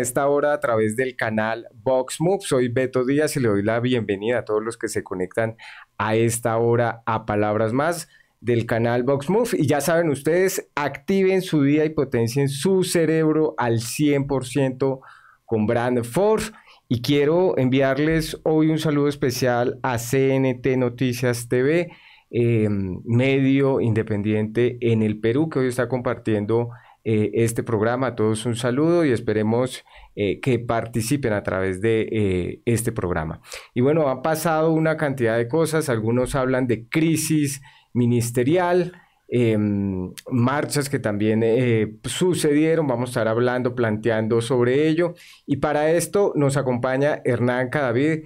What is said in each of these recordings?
esta hora a través del canal VoxMove, Move. Soy Beto Díaz y le doy la bienvenida a todos los que se conectan a esta hora a Palabras Más del canal Box Move. Y ya saben ustedes, activen su día y potencien su cerebro al 100% con Brand Force. Y quiero enviarles hoy un saludo especial a CNT Noticias TV, eh, medio independiente en el Perú, que hoy está compartiendo eh, este programa. A todos un saludo y esperemos eh, que participen a través de eh, este programa. Y bueno, han pasado una cantidad de cosas. Algunos hablan de crisis ministerial. Em, marchas que también sucedieron, vamos a estar hablando, planteando sobre ello. Y para esto nos acompaña Hernán Cadavid,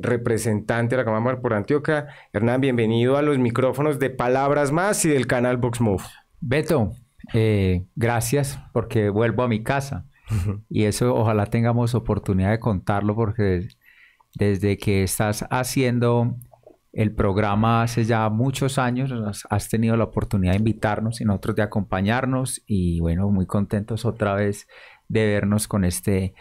representante de la Cámara por Antioquia. Hernán, bienvenido a los micrófonos de Palabras Más y del canal Vox Move. Beto, eh, gracias porque vuelvo a mi casa. Y eso ojalá tengamos oportunidad de contarlo porque desde que estás haciendo el programa hace ya muchos años, has tenido la oportunidad de invitarnos y nosotros de acompañarnos y bueno, muy contentos otra vez de vernos con este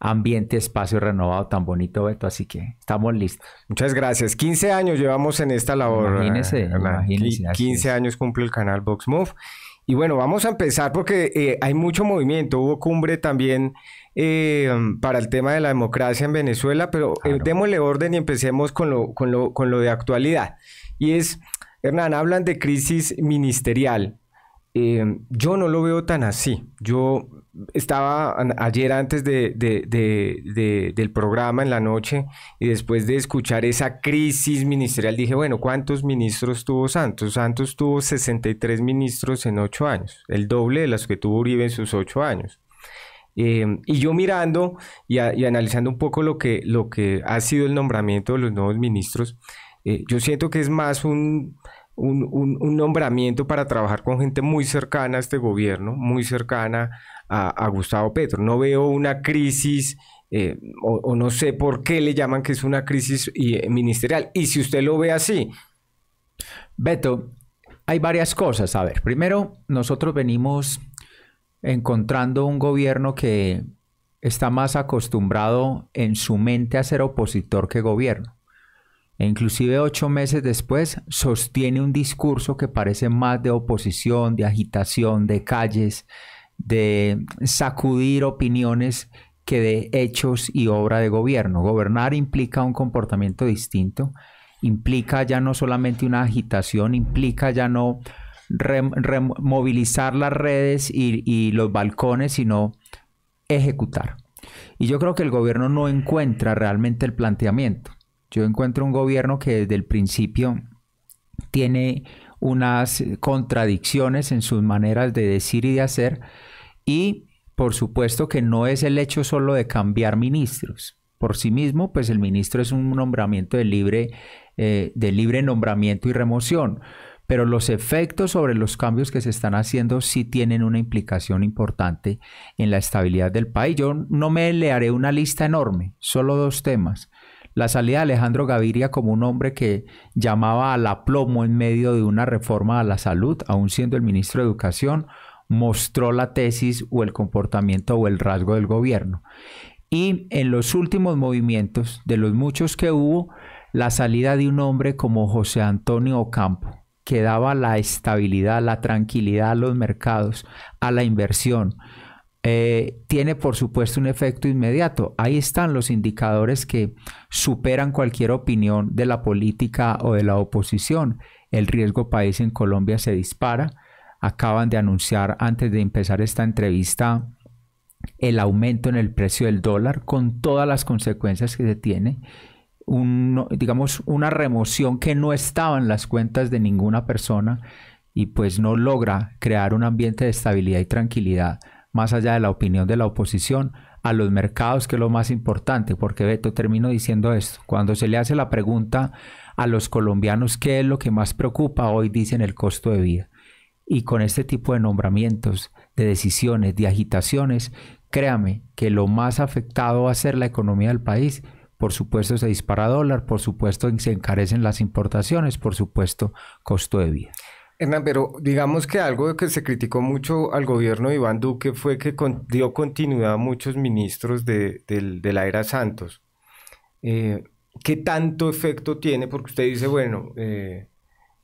ambiente, espacio renovado tan bonito, Beto. Así que estamos listos. Muchas gracias. 15 años llevamos en esta labor. Imagínese, 15 años cumple el canal Vox Move y bueno, vamos a empezar porque eh, hay mucho movimiento. Hubo cumbre también eh, para el tema de la democracia en Venezuela, pero eh, démosle orden y empecemos con lo, con, lo, con lo de actualidad. Y es, Hernán, hablan de crisis ministerial. yo no lo veo tan así. Yo estaba ayer antes del programa en la noche y después de escuchar esa crisis ministerial dije, bueno, ¿cuántos ministros tuvo Santos? Santos tuvo 63 ministros en 8 años, el doble de los que tuvo Uribe en sus 8 años. Em, y yo mirando y, analizando un poco lo que, lo que ha sido el nombramiento de los nuevos ministros, eh, yo siento que es más un, un, nombramiento para trabajar con gente muy cercana a este gobierno, muy cercana a, Gustavo Petro. No veo una crisis eh, o, no sé por qué le llaman que es una crisis eh, ministerial. Y si usted lo ve así. Beto, hay varias cosas. A ver, primero, nosotros venimos encontrando un gobierno que está más acostumbrado en su mente a ser opositor que gobierno. E inclusive ocho meses después sostiene un discurso que parece más de oposición, de agitación, de calles, de sacudir opiniones que de hechos y obra de gobierno. Gobernar implica un comportamiento distinto, implica ya no solamente una agitación, implica ya no movilizar las redes y, y, los balcones, sino ejecutar. Y yo creo que el gobierno no encuentra realmente el planteamiento. Yo encuentro un gobierno que desde el principio tiene unas contradicciones en sus maneras de decir y de hacer y por supuesto que no es el hecho solo de cambiar ministros. Por sí mismo, pues el ministro es un nombramiento de libre, eh, de libre nombramiento y remoción, pero los efectos sobre los cambios que se están haciendo sí tienen una implicación importante en la estabilidad del país. Yo no me le haré una lista enorme, solo dos temas. La salida de Alejandro Gaviria como un hombre que llamaba al aplomo en medio de una reforma a la salud, aún siendo el ministro de Educación, mostró la tesis o el comportamiento o el rasgo del gobierno. Y en los últimos movimientos, de los muchos que hubo, la salida de un hombre como José Antonio Ocampo, que daba la estabilidad, la tranquilidad a los mercados, a la inversión, eh, tiene por supuesto un efecto inmediato. Ahí están los indicadores que superan cualquier opinión de la política o de la oposición. El riesgo país en Colombia se dispara. Acaban de anunciar antes de empezar esta entrevista el aumento en el precio del dólar con todas las consecuencias que se tiene. digamos, una remoción que no estaba en las cuentas de ninguna persona y pues no logra crear un ambiente de estabilidad y tranquilidad más allá de la opinión de la oposición, a los mercados, que es lo más importante, porque Beto, termino diciendo esto, cuando se le hace la pregunta a los colombianos qué es lo que más preocupa, hoy dicen el costo de vida. Y con este tipo de nombramientos, de decisiones, de agitaciones, créame que lo más afectado va a ser la economía del país. Por supuesto se dispara dólar, por supuesto se encarecen las importaciones, por supuesto costo de vida. Hernán, pero digamos que algo que se criticó mucho al gobierno de Iván Duque fue que dio continuidad a muchos ministros de, la era Santos. Eh, ¿Qué tanto efecto tiene? Porque usted dice, bueno, eh,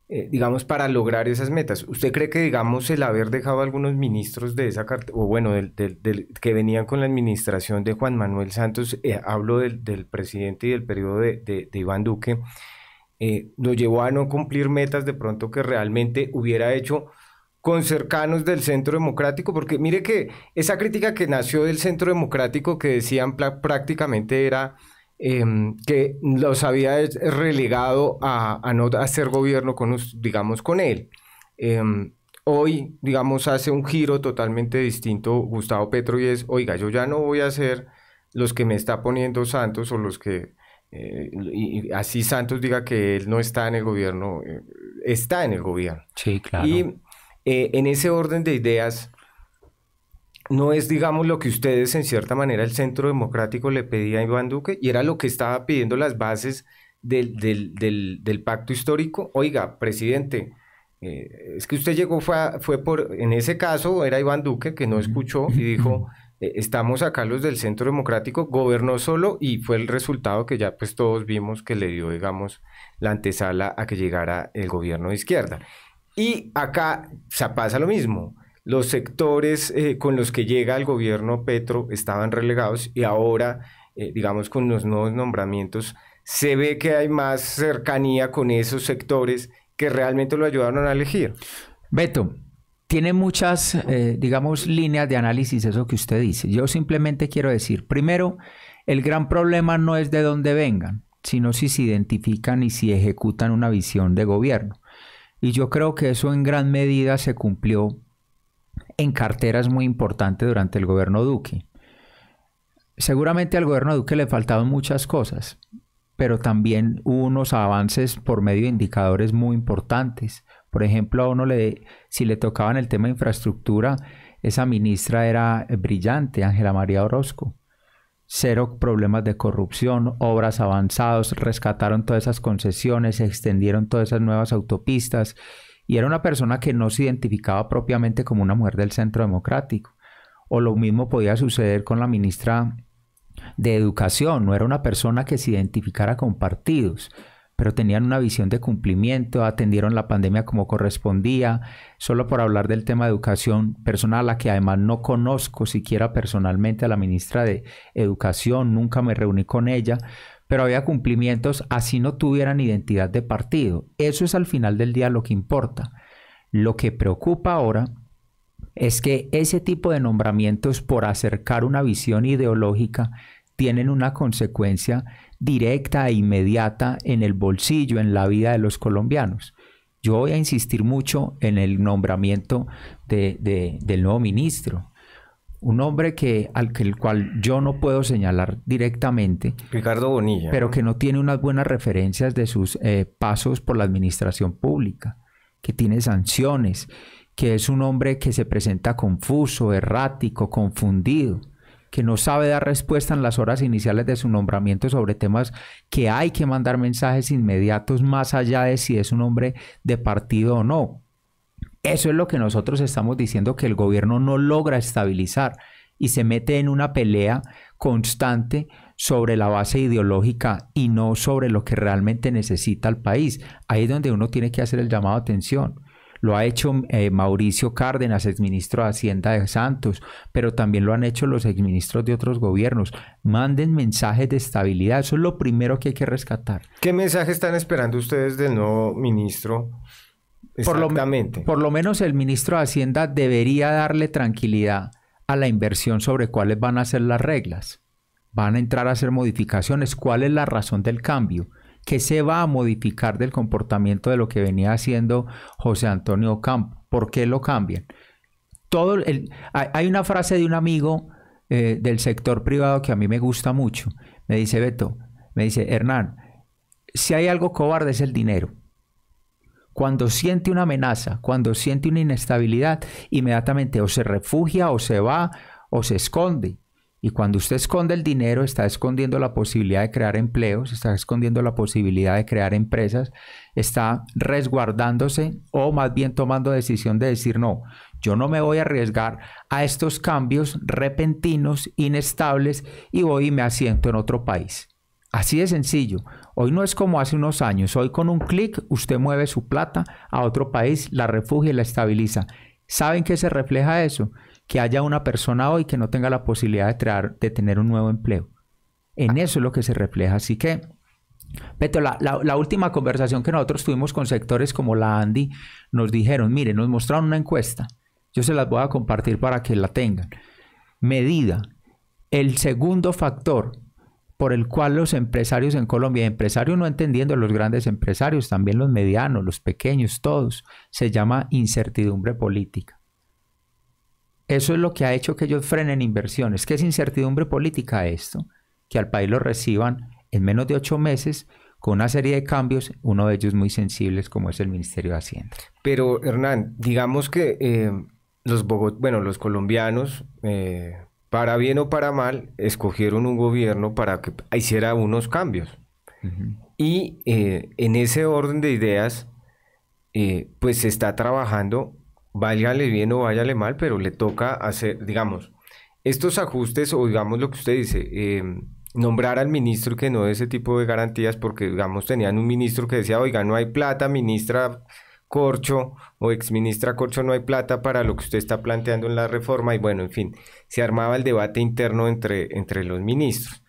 eh, digamos, para lograr esas metas. ¿Usted cree que, digamos, el haber dejado algunos ministros de esa carta, o bueno, del, del, que venían con la administración de Juan Manuel Santos, hablo del, presidente y del periodo de, de Iván Duque, eh, lo llevó a no cumplir metas de pronto que realmente hubiera hecho con cercanos del centro democrático, porque mire que esa crítica que nació del centro democrático que decían prácticamente era em, que los había relegado a, no hacer gobierno con, digamos, con él. Em, hoy, digamos, hace un giro totalmente distinto Gustavo Petro y es, oiga, yo ya no voy a ser los que me está poniendo Santos o los que eh, y, así Santos diga que él no está en el gobierno, eh, está en el gobierno. Sí, claro. Y eh, en ese orden de ideas, no es, digamos, lo que ustedes, en cierta manera, el centro democrático le pedía a Iván Duque, y era lo que estaba pidiendo las bases del, pacto histórico. Oiga, presidente, es que usted llegó, fue, fue por, en ese caso era Iván Duque que no escuchó y dijo, Eh, estamos acá los del Centro Democrático, gobernó solo y fue el resultado que ya pues todos vimos que le dio, digamos, la antesala a que llegara el gobierno de izquierda. Y acá se pasa lo mismo. Los sectores eh, con los que llega el gobierno Petro estaban relegados y ahora, eh, digamos, con los nuevos nombramientos, se ve que hay más cercanía con esos sectores que realmente lo ayudaron a elegir. Beto, tiene muchas, eh, digamos, líneas de análisis eso que usted dice. Yo simplemente quiero decir, primero, el gran problema no es de dónde vengan, sino si se identifican y si ejecutan una visión de gobierno. Y yo creo que eso en gran medida se cumplió en carteras muy importantes durante el gobierno Duque. Seguramente al gobierno Duque le faltaban muchas cosas, pero también hubo unos avances por medio de indicadores muy importantes. Por ejemplo, a uno le, si le tocaban el tema de infraestructura, esa ministra era brillante, Ángela María Orozco. Cero problemas de corrupción, obras avanzadas, rescataron todas esas concesiones, extendieron todas esas nuevas autopistas y era una persona que no se identificaba propiamente como una mujer del centro democrático. O lo mismo podía suceder con la ministra de educación, no era una persona que se identificara con partidos pero tenían una visión de cumplimiento, atendieron la pandemia como correspondía, solo por hablar del tema de educación personal, a la que además no conozco siquiera personalmente a la ministra de Educación, nunca me reuní con ella, pero había cumplimientos así no tuvieran identidad de partido. Eso es al final del día lo que importa. Lo que preocupa ahora es que ese tipo de nombramientos por acercar una visión ideológica tienen una consecuencia directa e inmediata en el bolsillo, en la vida de los colombianos. Yo voy a insistir mucho en el nombramiento de, del nuevo ministro. Un hombre que, al que, cual yo no puedo señalar directamente. Ricardo Bonilla. Pero que no tiene unas buenas referencias de sus eh, pasos por la administración pública, que tiene sanciones, que es un hombre que se presenta confuso, errático, confundido que no sabe dar respuesta en las horas iniciales de su nombramiento sobre temas que hay que mandar mensajes inmediatos más allá de si es un hombre de partido o no. Eso es lo que nosotros estamos diciendo que el gobierno no logra estabilizar y se mete en una pelea constante sobre la base ideológica y no sobre lo que realmente necesita el país. Ahí es donde uno tiene que hacer el llamado a atención. Lo ha hecho eh, Mauricio Cárdenas, exministro de Hacienda de Santos, pero también lo han hecho los exministros de otros gobiernos. Manden mensajes de estabilidad. Eso es lo primero que hay que rescatar. ¿Qué mensaje están esperando ustedes del nuevo ministro? Exactamente. por lo menos el ministro de Hacienda debería darle tranquilidad a la inversión sobre cuáles van a ser las reglas. Van a entrar a hacer modificaciones. ¿Cuál es la razón del cambio? ¿Qué se va a modificar del comportamiento de lo que venía haciendo José Antonio Campo. ¿Por qué lo cambian? Todo el, hay una frase de un amigo eh, del sector privado que a mí me gusta mucho. Me dice Beto, me dice Hernán, si hay algo cobarde es el dinero. Cuando siente una amenaza, cuando siente una inestabilidad, inmediatamente o se refugia o se va o se esconde. Y cuando usted esconde el dinero, está escondiendo la posibilidad de crear empleos, está escondiendo la posibilidad de crear empresas, está resguardándose o más bien tomando decisión de decir, no, yo no me voy a arriesgar a estos cambios repentinos, inestables, y voy y me asiento en otro país. Así de sencillo. Hoy no es como hace unos años. Hoy con un clic usted mueve su plata a otro país, la refugia y la estabiliza. ¿Saben qué se refleja eso? que haya una persona hoy que no tenga la posibilidad de, de tener un nuevo empleo. En eso es lo que se refleja. Así que, Beto, la, última conversación que nosotros tuvimos con sectores como la Andy, nos dijeron, mire, nos mostraron una encuesta. Yo se las voy a compartir para que la tengan. Medida, el segundo factor por el cual los empresarios en Colombia, empresarios no entendiendo los grandes empresarios, también los medianos, los pequeños, todos, se llama incertidumbre política. Eso es lo que ha hecho que ellos frenen inversiones. que es incertidumbre política esto? Que al país lo reciban en menos de ocho meses con una serie de cambios, uno de ellos muy sensibles como es el Ministerio de Hacienda. Pero Hernán, digamos que eh, los Bogot bueno, los colombianos, eh, para bien o para mal, escogieron un gobierno para que hiciera unos cambios. Y eh, en ese orden de ideas, pues se está trabajando Váyale bien o váyale mal, pero le toca hacer, digamos, estos ajustes o digamos lo que usted dice, em, nombrar al ministro que no de ese tipo de garantías porque, digamos, tenían un ministro que decía, oiga, no hay plata, ministra Corcho o exministra Corcho, no hay plata para lo que usted está planteando en la reforma y bueno, en fin, se armaba el debate interno entre, entre los ministros.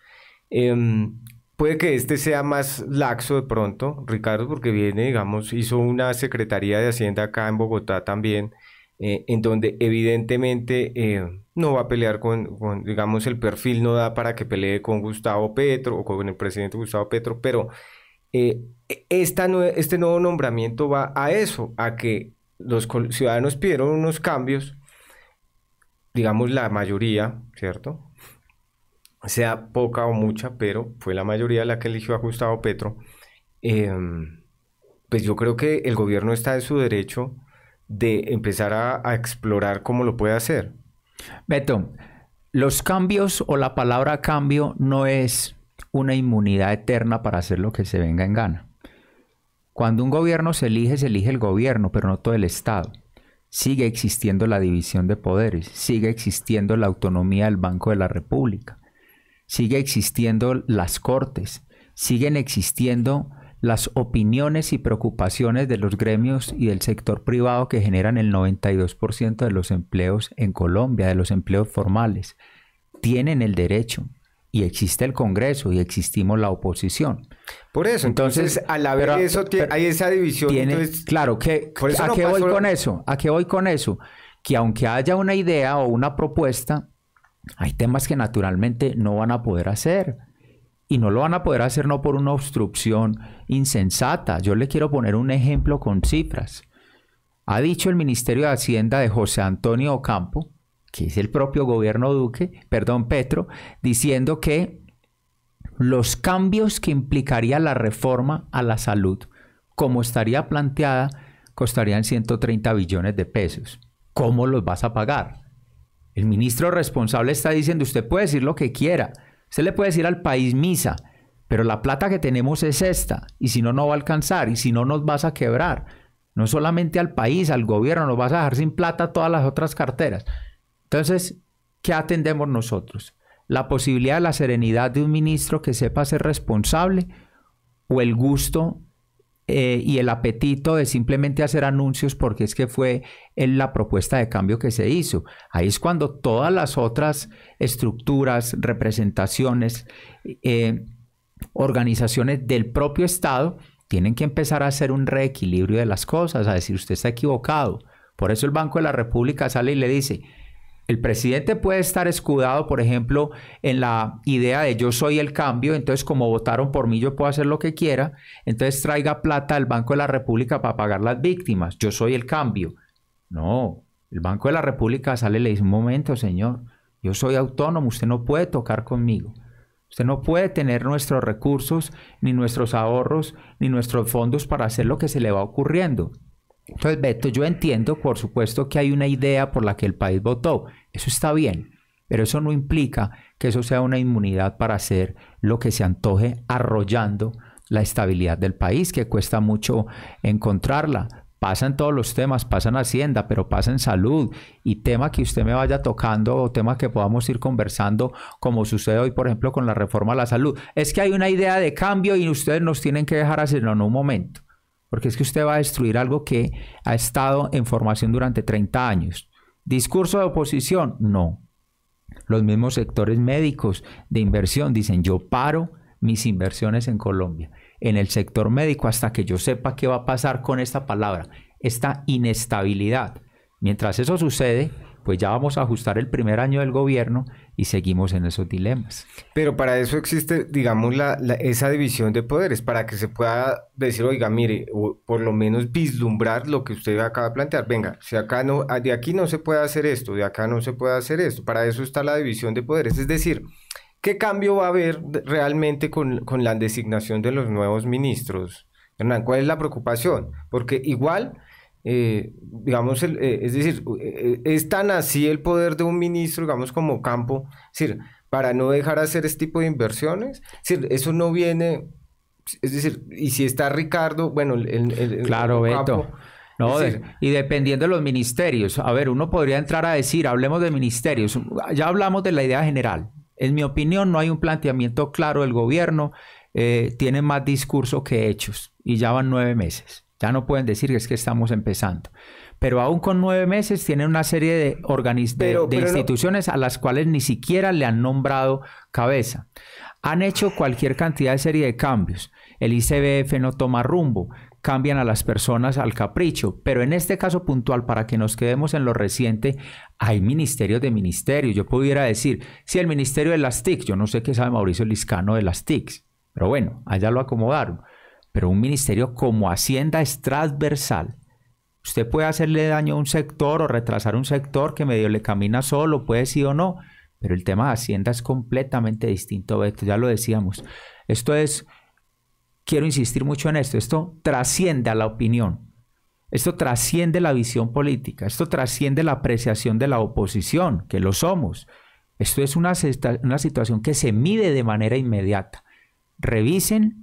Em, Puede que este sea más laxo de pronto, Ricardo, porque viene, digamos, hizo una Secretaría de Hacienda acá en Bogotá también, eh, en donde evidentemente eh, no va a pelear con, digamos, el perfil no da para que pelee con Gustavo Petro o con el presidente Gustavo Petro, pero eh, este nuevo nombramiento va a eso, a que los ciudadanos pidieron unos cambios, digamos la mayoría, ¿cierto? sea poca o mucha, pero fue la mayoría la que eligió a Gustavo Petro, em, pues yo creo que el gobierno está en su derecho de empezar a, a explorar cómo lo puede hacer. Beto, los cambios o la palabra cambio no es una inmunidad eterna para hacer lo que se venga en gana. Cuando un gobierno se elige, se elige el gobierno, pero no todo el Estado. Sigue existiendo la división de poderes, sigue existiendo la autonomía del Banco de la República sigue existiendo las cortes, siguen existiendo las opiniones y preocupaciones de los gremios y del sector privado que generan el 92% de los empleos en Colombia, de los empleos formales. Tienen el derecho y existe el Congreso y existimos la oposición. Por eso, entonces, a la verdad, hay esa división. claro, ¿a qué voy con eso? ¿A qué voy con eso? Que aunque haya una idea o una propuesta, hay temas que naturalmente no van a poder hacer. Y no lo van a poder hacer no por una obstrucción insensata. Yo le quiero poner un ejemplo con cifras. Ha dicho el Ministerio de Hacienda de José Antonio Ocampo, que es el propio gobierno Duque, perdón, Petro, diciendo que los cambios que implicaría la reforma a la salud, como estaría planteada, costarían 130 billones de pesos. ¿Cómo los vas a pagar? El ministro responsable está diciendo, usted puede decir lo que quiera, usted le puede decir al país misa, pero la plata que tenemos es esta, y si no, no va a alcanzar, y si no, nos vas a quebrar. No solamente al país, al gobierno, nos vas a dejar sin plata todas las otras carteras. Entonces, ¿qué atendemos nosotros? ¿La posibilidad de la serenidad de un ministro que sepa ser responsable o el gusto eh, y el apetito de simplemente hacer anuncios porque es que fue en la propuesta de cambio que se hizo. Ahí es cuando todas las otras estructuras, representaciones, eh, organizaciones del propio Estado tienen que empezar a hacer un reequilibrio de las cosas, a decir usted está equivocado. Por eso el Banco de la República sale y le dice, el presidente puede estar escudado, por ejemplo, en la idea de yo soy el cambio, entonces como votaron por mí yo puedo hacer lo que quiera, entonces traiga plata al Banco de la República para pagar las víctimas, yo soy el cambio. No, el Banco de la República sale y le dice, un momento, señor, yo soy autónomo, usted no puede tocar conmigo. Usted no puede tener nuestros recursos, ni nuestros ahorros, ni nuestros fondos para hacer lo que se le va ocurriendo. Entonces, Beto, yo entiendo, por supuesto, que hay una idea por la que el país votó. Eso está bien, pero eso no implica que eso sea una inmunidad para hacer lo que se antoje arrollando la estabilidad del país, que cuesta mucho encontrarla. Pasan todos los temas, pasan Hacienda, pero pasan salud y tema que usted me vaya tocando o tema que podamos ir conversando, como sucede hoy, por ejemplo, con la reforma a la salud. Es que hay una idea de cambio y ustedes nos tienen que dejar hacerlo en un momento porque es que usted va a destruir algo que ha estado en formación durante 30 años. Discurso de oposición, no. Los mismos sectores médicos de inversión dicen, yo paro mis inversiones en Colombia, en el sector médico, hasta que yo sepa qué va a pasar con esta palabra, esta inestabilidad. Mientras eso sucede, pues ya vamos a ajustar el primer año del gobierno y seguimos en esos dilemas. Pero para eso existe, digamos, esa división de poderes, para que se pueda decir, oiga, mire, o por lo menos vislumbrar lo que usted acaba de plantear. Venga, si acá no, ah, de aquí no se puede hacer esto, de acá no se puede hacer esto. Para eso está la división de poderes. Es decir, ¿qué cambio va a haber realmente con, con la designación de los nuevos ministros? Hernán, ¿cuál es la preocupación? Porque igual eh, digamos, eh, es decir, eh, es tan así el poder de un ministro, digamos, como campo, para no dejar hacer este tipo de inversiones, eso no viene, es decir, y si está Ricardo, bueno, el... claro, Veto No, y dependiendo de los ministerios, a ver, uno podría entrar a decir, hablemos de ministerios, ya hablamos de la idea general, en mi opinión, no hay un planteamiento claro del gobierno. tiene más discurso que hechos y ya van nueve meses. Ya no pueden decir que es que estamos empezando. Pero aún con nueve meses tienen una serie de, de, instituciones a las cuales ni siquiera le han nombrado cabeza. Han hecho cualquier cantidad de serie de cambios. El ICBF no toma rumbo cambian a las personas al capricho. Pero en este caso puntual, para que nos quedemos en lo reciente, hay ministerios de ministerios. Yo pudiera decir, si el ministerio de las TIC, yo no sé qué sabe Mauricio Liscano de las TIC, pero bueno, allá lo acomodaron. Pero un ministerio como Hacienda es transversal. Usted puede hacerle daño a un sector o retrasar un sector que medio le camina solo, puede sí o no, pero el tema de Hacienda es completamente distinto, esto ya lo decíamos. Esto es, quiero insistir mucho en esto, esto trasciende a la opinión, esto trasciende la visión política, esto trasciende la apreciación de la oposición, que lo somos. Esto es una, una situación que se mide de manera inmediata. Revisen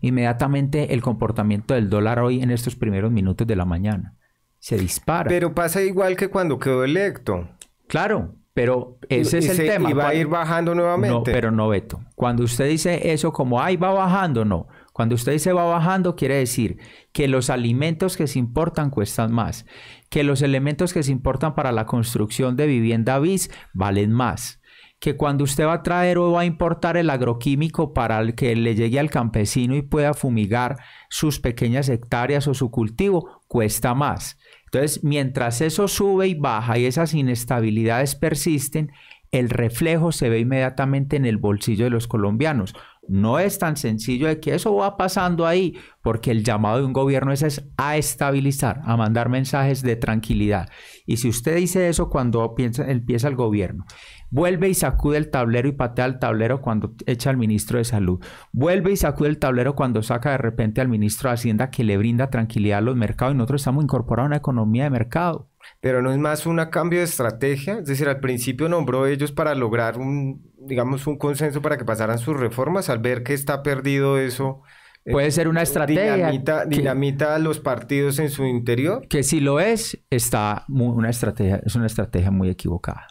inmediatamente el comportamiento del dólar hoy en estos primeros minutos de la mañana. Se dispara. Pero pasa igual que cuando quedó electo. Claro, pero ese es el tema. Y va a ir bajando nuevamente. pero no, veto. Cuando usted dice eso como, ay, va bajando, no. Cuando usted dice va bajando, quiere decir que los alimentos que se importan cuestan más, que los elementos que se importan para la construcción de vivienda bis valen más que cuando usted va a traer o va a importar el agroquímico para que le llegue al campesino y pueda fumigar sus pequeñas hectáreas o su cultivo, cuesta más. Entonces, mientras eso sube y baja y esas inestabilidades persisten, el reflejo se ve inmediatamente en el bolsillo de los colombianos. No es tan sencillo de que eso va pasando ahí, porque el llamado de un gobierno es, es, a estabilizar, a mandar mensajes de tranquilidad. Y si usted dice eso cuando piensa, empieza el gobierno Vuelve y sacude el tablero y patea el tablero cuando echa al ministro de Salud. Vuelve y sacude el tablero cuando saca de repente al ministro de Hacienda que le brinda tranquilidad a los mercados y nosotros estamos incorporados a una economía de mercado. Pero no es más un cambio de estrategia, es decir, al principio nombró ellos para lograr un, digamos, un consenso para que pasaran sus reformas, al ver que está perdido eso. Eh, Puede ser una estrategia. Dinamita, a los partidos en su interior. Que si lo es, está una estrategia, es una estrategia muy equivocada.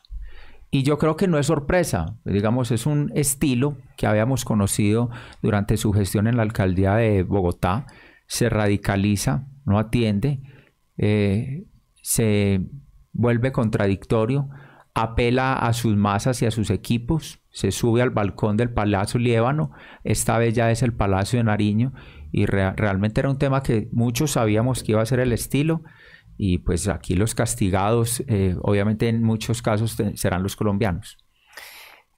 Y yo creo que no es sorpresa, digamos, es un estilo que habíamos conocido durante su gestión en la alcaldía de Bogotá, se radicaliza, no atiende, eh, se vuelve contradictorio, apela a sus masas y a sus equipos, se sube al balcón del Palacio Líbano, esta vez ya es el Palacio de Nariño, y realmente era un tema que muchos sabíamos que iba a ser el estilo, y pues aquí los castigados, eh, obviamente en muchos casos serán los colombianos.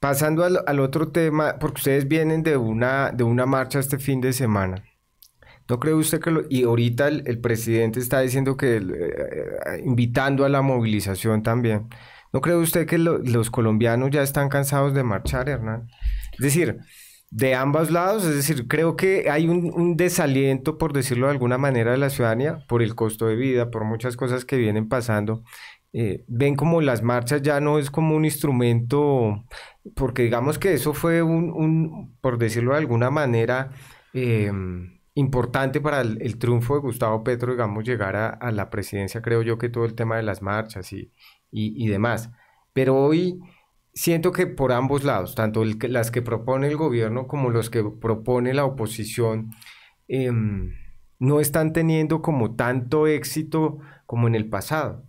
Pasando al, otro tema, porque ustedes vienen de una, de una marcha este fin de semana. ¿No cree usted que y ahorita el, presidente está diciendo que eh, eh, invitando a la movilización también? ¿No cree usted que los colombianos ya están cansados de marchar, Hernán? Es decir, de ambos lados, es decir, creo que hay un, desaliento, por decirlo de alguna manera, de la ciudadanía por el costo de vida, por muchas cosas que vienen pasando. Eh, ven como las marchas ya no es como un instrumento, porque digamos que eso fue un, por decirlo de alguna manera, eh, importante para el, triunfo de Gustavo Petro, digamos, llegar a, la presidencia, creo yo que todo el tema de las marchas y, y, y demás. Pero hoy Siento que por ambos lados, tanto las que propone el gobierno como los que propone la oposición, em, no están teniendo como tanto éxito como en el pasado.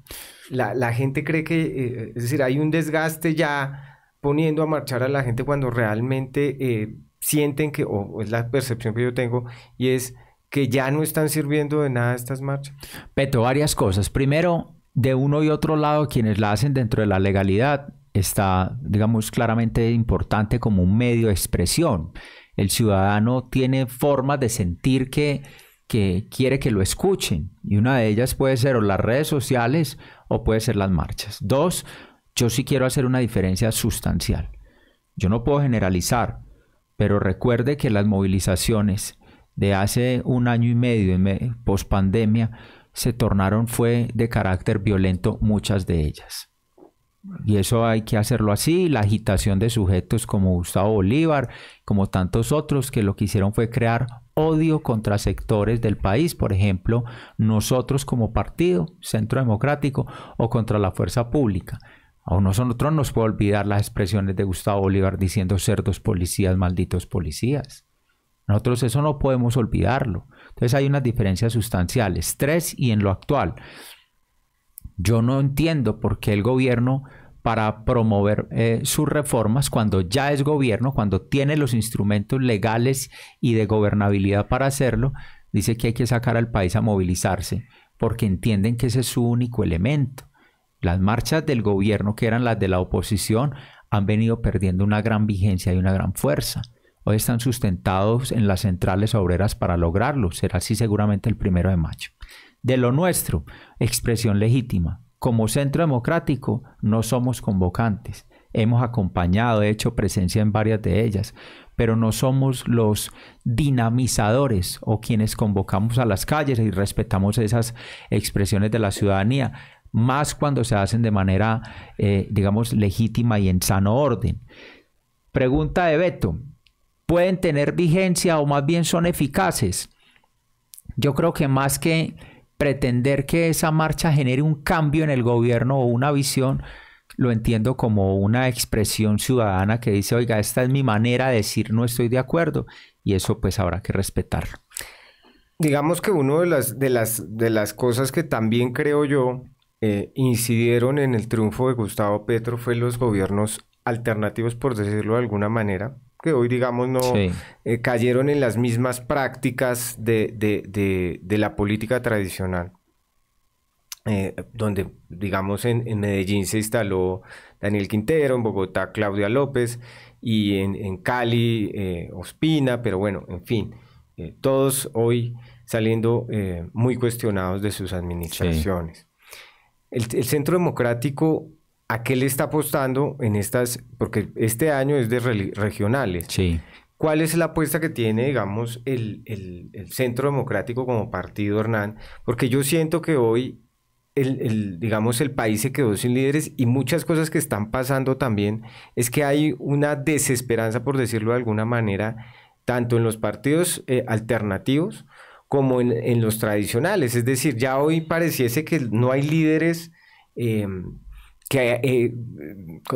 La, gente cree que, eh, es decir, hay un desgaste ya poniendo a marchar a la gente cuando realmente eh, sienten que, o es la percepción que yo tengo, y es que ya no están sirviendo de nada estas marchas. Peto, varias cosas. Primero, de uno y otro lado, quienes la hacen dentro de la legalidad está, digamos, claramente importante como un medio de expresión. El ciudadano tiene formas de sentir que, quiere que lo escuchen y una de ellas puede ser las redes sociales o puede ser las marchas. Dos, yo sí quiero hacer una diferencia sustancial. Yo no puedo generalizar, pero recuerde que las movilizaciones de hace un año y medio, post pandemia, se tornaron fue de carácter violento muchas de ellas. Y eso hay que hacerlo así, la agitación de sujetos como Gustavo Bolívar, como tantos otros que lo que hicieron fue crear odio contra sectores del país, por ejemplo, nosotros como partido, Centro Democrático, o contra la fuerza pública. A nosotros nos puede olvidar las expresiones de Gustavo Bolívar diciendo cerdos policías, malditos policías. Nosotros eso no podemos olvidarlo. Entonces hay unas diferencias sustanciales. Tres, y en lo actual, yo no entiendo por qué el gobierno para promover eh, sus reformas cuando ya es gobierno, cuando tiene los instrumentos legales y de gobernabilidad para hacerlo, dice que hay que sacar al país a movilizarse, porque entienden que ese es su único elemento. Las marchas del gobierno, que eran las de la oposición, han venido perdiendo una gran vigencia y una gran fuerza. Hoy están sustentados en las centrales obreras para lograrlo. Será así seguramente el primero de mayo de lo nuestro, expresión legítima. Como centro democrático no somos convocantes. Hemos acompañado, he hecho, presencia en varias de ellas, pero no somos los dinamizadores o quienes convocamos a las calles y respetamos esas expresiones de la ciudadanía, más cuando se hacen de manera, eh, digamos, legítima y en sano orden. Pregunta de Beto, ¿pueden tener vigencia o más bien son eficaces? Yo creo que más que pretender que esa marcha genere un cambio en el gobierno o una visión, lo entiendo como una expresión ciudadana que dice, oiga, esta es mi manera de decir no estoy de acuerdo y eso pues habrá que respetarlo. Digamos que una de las, de, las, de las cosas que también creo yo eh, incidieron en el triunfo de Gustavo Petro fue los gobiernos alternativos, por decirlo de alguna manera, que hoy digamos no eh, cayeron en las mismas prácticas de, la política tradicional. Eh, donde, digamos, en, Medellín se instaló Daniel Quintero, en Bogotá Claudia López y en, Cali eh, Ospina, pero bueno, en fin, todos hoy saliendo muy cuestionados de sus administraciones. el, Centro Democrático ¿A qué le está apostando en estas? Porque este año es de regionales. Sí. ¿Cuál es la apuesta que tiene, digamos, el, Centro Democrático como partido, Hernán? Porque yo siento que hoy, el, digamos, el país se quedó sin líderes y muchas cosas que están pasando también es que hay una desesperanza, por decirlo de alguna manera, tanto en los partidos eh, alternativos como en, los tradicionales. Es decir, ya hoy pareciese que no hay líderes. Em, que eh,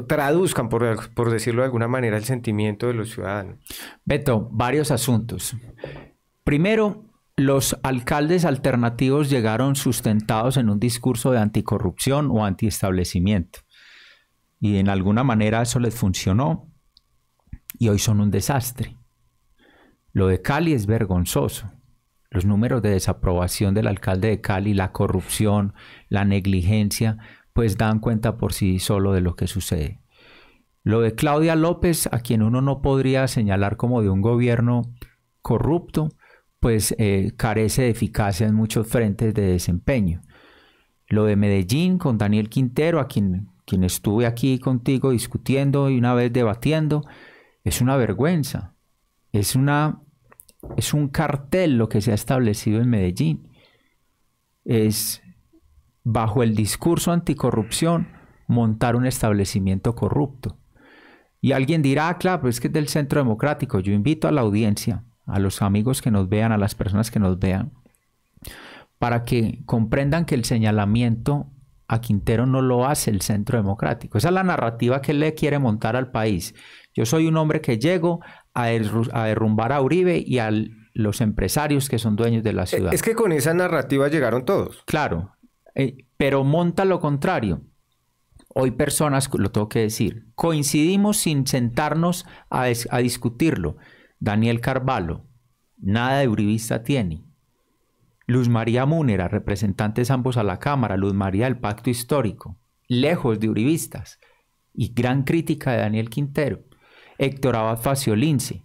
traduzcan, por, por, decirlo de alguna manera, el sentimiento de los ciudadanos. Beto, varios asuntos. Primero, los alcaldes alternativos llegaron sustentados en un discurso de anticorrupción o antiestablecimiento. Y en alguna manera eso les funcionó y hoy son un desastre. Lo de Cali es vergonzoso. Los números de desaprobación del alcalde de Cali, la corrupción, la negligencia, pues dan cuenta por sí solo de lo que sucede. Lo de Claudia López, a quien uno no podría señalar como de un gobierno corrupto, pues eh, carece de eficacia en muchos frentes de desempeño. Lo de Medellín con Daniel Quintero, a quien, quien estuve aquí contigo discutiendo y una vez debatiendo, es una vergüenza. Es, una, es un cartel lo que se ha establecido en Medellín. Es bajo el discurso anticorrupción, montar un establecimiento corrupto. Y alguien dirá, ah, claro, pero es que es del centro democrático. Yo invito a la audiencia, a los amigos que nos vean, a las personas que nos vean, para que comprendan que el señalamiento a Quintero no lo hace el centro democrático. Esa es la narrativa que él le quiere montar al país. Yo soy un hombre que llego a, derrumbar a Uribe y a los empresarios que son dueños de la eh, ciudad. Es que con esa narrativa llegaron todos. Claro, eh, pero monta lo contrario. Hoy personas, lo tengo que decir, coincidimos sin sentarnos a, discutirlo. Daniel Carvalho, nada de Uribista tiene. Luz María Múnera, representantes ambos a la Cámara, Luz María del Pacto Histórico, lejos de Uribistas, y gran crítica de Daniel Quintero. Héctor Abad Faciolince,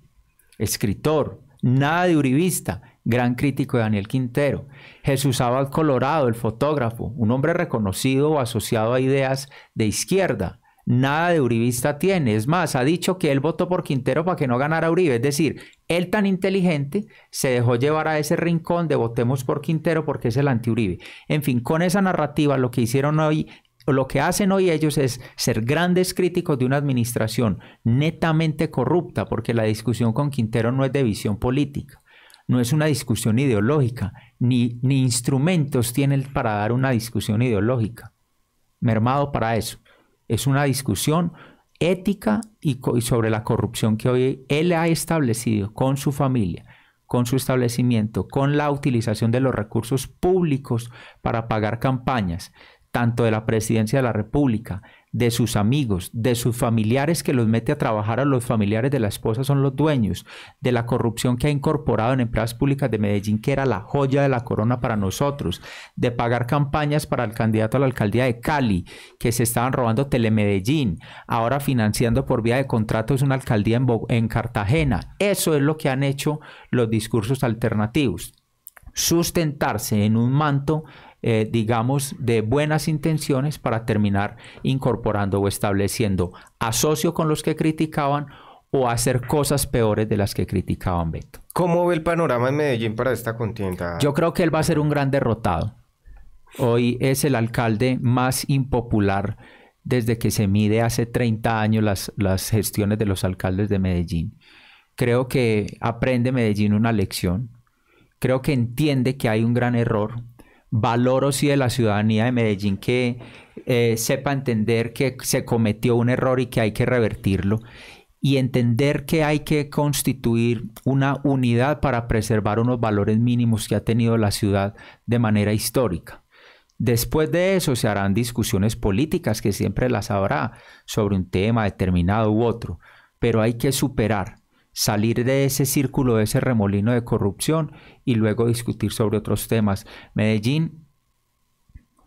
escritor, nada de Uribista, gran crítico de Daniel Quintero. Jesús Abad Colorado, el fotógrafo, un hombre reconocido o asociado a ideas de izquierda. Nada de uribista tiene. Es más, ha dicho que él votó por Quintero para que no ganara Uribe. Es decir, él tan inteligente se dejó llevar a ese rincón de votemos por Quintero porque es el anti-Uribe. En fin, con esa narrativa lo que hicieron hoy lo que hacen hoy ellos es ser grandes críticos de una administración netamente corrupta, porque la discusión con Quintero no es de visión política no es una discusión ideológica, ni, instrumentos tiene para dar una discusión ideológica, mermado para eso. Es una discusión ética y, y sobre la corrupción que hoy él ha establecido con su familia, con su establecimiento, con la utilización de los recursos públicos para pagar campañas, tanto de la presidencia de la República, de sus amigos, de sus familiares que los mete a trabajar a los familiares de la esposa son los dueños, de la corrupción que ha incorporado en empresas públicas de Medellín, que era la joya de la corona para nosotros, de pagar campañas para el candidato a la alcaldía de Cali, que se estaban robando Telemedellín, ahora financiando por vía de contratos una alcaldía en, en Cartagena. Eso es lo que han hecho los discursos alternativos, sustentarse en un manto eh, digamos, de buenas intenciones para terminar incorporando o estableciendo asocio con los que criticaban o hacer cosas peores de las que criticaban Beto. ¿Cómo ve el panorama en Medellín para esta contienda? Yo creo que él va a ser un gran derrotado. Hoy es el alcalde más impopular desde que se mide hace 30 años las, las gestiones de los alcaldes de Medellín. Creo que aprende Medellín una lección. Creo que entiende que hay un gran error valoro y de la ciudadanía de Medellín que eh, sepa entender que se cometió un error y que hay que revertirlo y entender que hay que constituir una unidad para preservar unos valores mínimos que ha tenido la ciudad de manera histórica. Después de eso se harán discusiones políticas que siempre las habrá sobre un tema determinado u otro, pero hay que superar salir de ese círculo, de ese remolino de corrupción y luego discutir sobre otros temas. Medellín,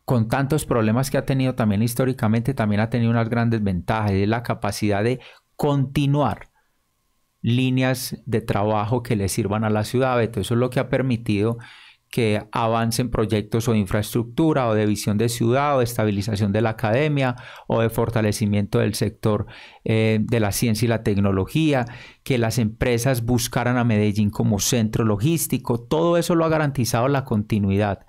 con tantos problemas que ha tenido también históricamente, también ha tenido unas grandes ventajas, es la capacidad de continuar líneas de trabajo que le sirvan a la ciudad. eso es lo que ha permitido que avancen proyectos o infraestructura o de visión de ciudad o de estabilización de la academia o de fortalecimiento del sector eh, de la ciencia y la tecnología, que las empresas buscaran a Medellín como centro logístico. Todo eso lo ha garantizado la continuidad